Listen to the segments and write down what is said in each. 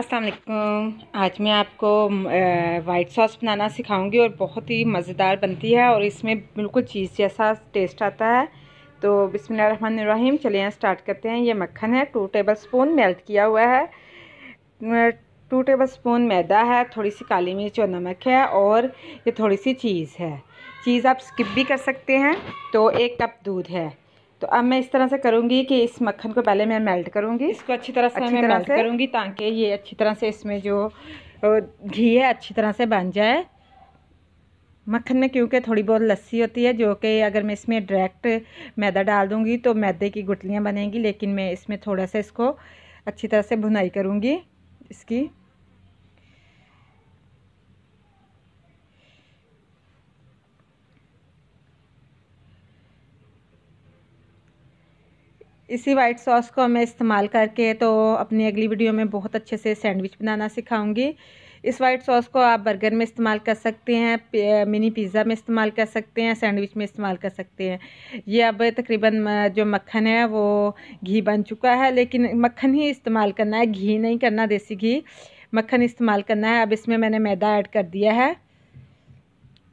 असलम आज मैं आपको वाइट सॉस बनाना सिखाऊंगी और बहुत ही मज़ेदार बनती है और इसमें बिल्कुल चीज़ जैसा टेस्ट आता है तो बिसमीम चलिए स्टार्ट करते हैं ये मक्खन है टू टेबल स्पून मेल्ट किया हुआ है टू टेबल स्पून मैदा है थोड़ी सी काली मिर्च और नमक है और ये थोड़ी सी चीज़ है चीज़ आप स्किप भी कर सकते हैं तो एक कप दूध है तो अब मैं इस तरह से करूँगी कि इस मक्खन को पहले मैं मेल्ट करूँगी इसको अच्छी तरह से मैं मेल्ट करूँगी ताकि ये अच्छी तरह से इसमें जो घी है अच्छी तरह से बन जाए मक्खन में क्योंकि थोड़ी बहुत लस्सी होती है जो कि अगर मैं इसमें डायरेक्ट मैदा डाल दूँगी तो मैदे की गुटलियाँ बनेंगी लेकिन मैं इसमें थोड़ा सा इसको अच्छी तरह से भुनाई करूँगी इसकी इसी वाइट सॉस को मैं इस्तेमाल करके तो अपनी अगली वीडियो में बहुत अच्छे से सैंडविच बनाना सिखाऊंगी इस वाइट सॉस को आप बर्गर में इस्तेमाल कर सकते हैं मिनी पिज़्ज़ा में इस्तेमाल कर सकते हैं सैंडविच में इस्तेमाल कर सकते हैं ये अब तकरीबन जो मक्खन है वो घी बन चुका है लेकिन मक्खन ही इस्तेमाल करना है घी नहीं करना देसी घी मक्खन इस्तेमाल करना है अब इसमें मैंने मैदा ऐड कर दिया है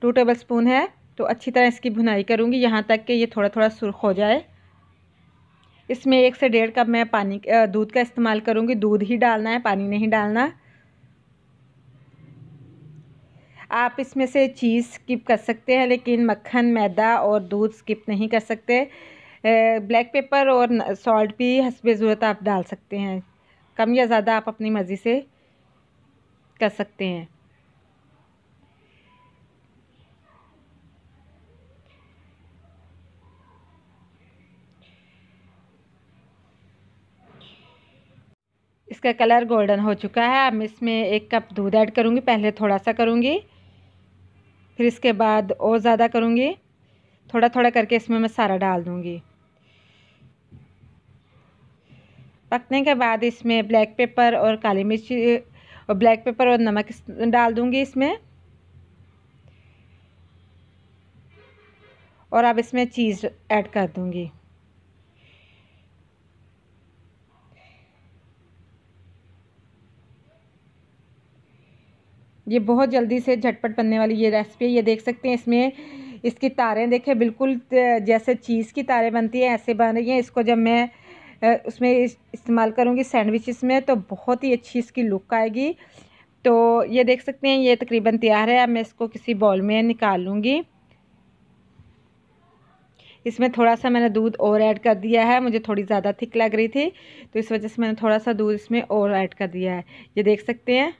टू टेबल स्पून है तो अच्छी तरह इसकी भुनाई करूँगी यहाँ तक कि ये थोड़ा थोड़ा सुरख हो जाए इसमें एक से डेढ़ कप मैं पानी दूध का इस्तेमाल करूँगी दूध ही डालना है पानी नहीं डालना आप इसमें से चीज़ स्किप कर सकते हैं लेकिन मक्खन मैदा और दूध स्किप नहीं कर सकते ब्लैक पेपर और सॉल्ट भी हंसबे ज़रूरत आप डाल सकते हैं कम या ज़्यादा आप अपनी मर्ज़ी से कर सकते हैं इसका कलर गोल्डन हो चुका है अब इसमें एक कप दूध ऐड करूँगी पहले थोड़ा सा करूँगी फिर इसके बाद और ज़्यादा करूँगी थोड़ा थोड़ा करके इसमें मैं सारा डाल दूँगी पकने के बाद इसमें ब्लैक पेपर और काली मिर्च और ब्लैक पेपर और नमक डाल दूँगी इसमें और अब इसमें चीज़ ऐड कर दूँगी ये बहुत जल्दी से झटपट बनने वाली ये रेसिपी है ये देख सकते हैं इसमें इसकी तारें देखें बिल्कुल जैसे चीज़ की तारें बनती हैं ऐसे बन रही हैं इसको जब मैं उसमें इस्तेमाल करूँगी सैंडविचेस में तो बहुत ही अच्छी इसकी लुक आएगी तो ये देख सकते हैं ये तकरीबन तैयार है अब मैं इसको किसी बॉल में निकाल लूँगी इसमें थोड़ा सा मैंने दूध और ऐड कर दिया है मुझे थोड़ी ज़्यादा थिक लग रही थी तो इस वजह से मैंने थोड़ा सा दूध इसमें और ऐड कर दिया है ये देख सकते हैं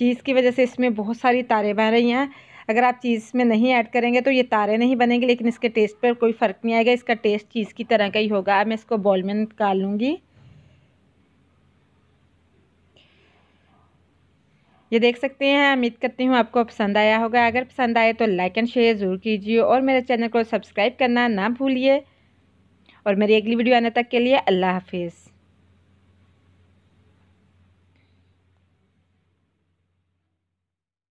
चीज़ की वजह से इसमें बहुत सारी तारें बह रही हैं अगर आप चीज़ में नहीं ऐड करेंगे तो ये तारे नहीं बनेंगे लेकिन इसके टेस्ट पर कोई फ़र्क नहीं आएगा इसका टेस्ट चीज़ की तरह का ही होगा मैं इसको बॉल में निकाल लूँगी ये देख सकते हैं उम्मीद करती हूँ आपको पसंद आया होगा अगर पसंद आए तो लाइक एंड शेयर ज़रूर कीजिए और मेरे चैनल को सब्सक्राइब करना ना भूलिए और मेरी अगली वीडियो आने तक के लिए अल्लाह हाफिज़